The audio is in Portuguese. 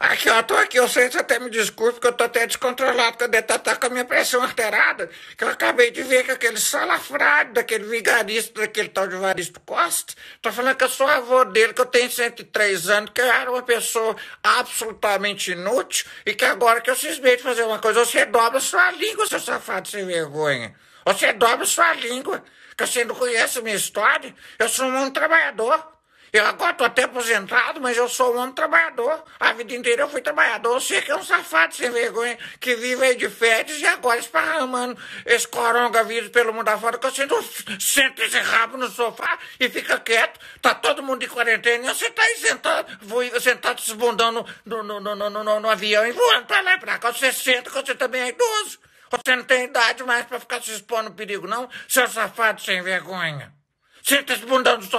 Aqui, ó, tô aqui, eu sei que até me desculpe, que eu tô até descontrolado, porque eu devo tá, com a minha pressão alterada, que eu acabei de ver que aquele salafrário, daquele vigarista, daquele tal de Varisto Costa, tá falando que eu sou avô dele, que eu tenho 103 anos, que eu era uma pessoa absolutamente inútil, e que agora que eu cismei de fazer uma coisa, você dobra sua língua, seu safado sem vergonha. Você dobra sua língua, que você não conhece a minha história, eu sou um trabalhador. Eu agora estou até aposentado, mas eu sou um homem trabalhador. A vida inteira eu fui trabalhador. Você que é um safado sem vergonha, que vive aí de férias e agora esparramando esse coronavírus pelo mundo afora, que não sento, esse rabo no sofá e fica quieto. Tá todo mundo de quarentena e você tá aí sentado, vou, sentado se bundando no, no, no, no, no, no avião e voando pra lá e pra cá. Você senta que você também é idoso. Você não tem idade mais para ficar se expondo no perigo, não, seu safado sem vergonha. Senta se bundando no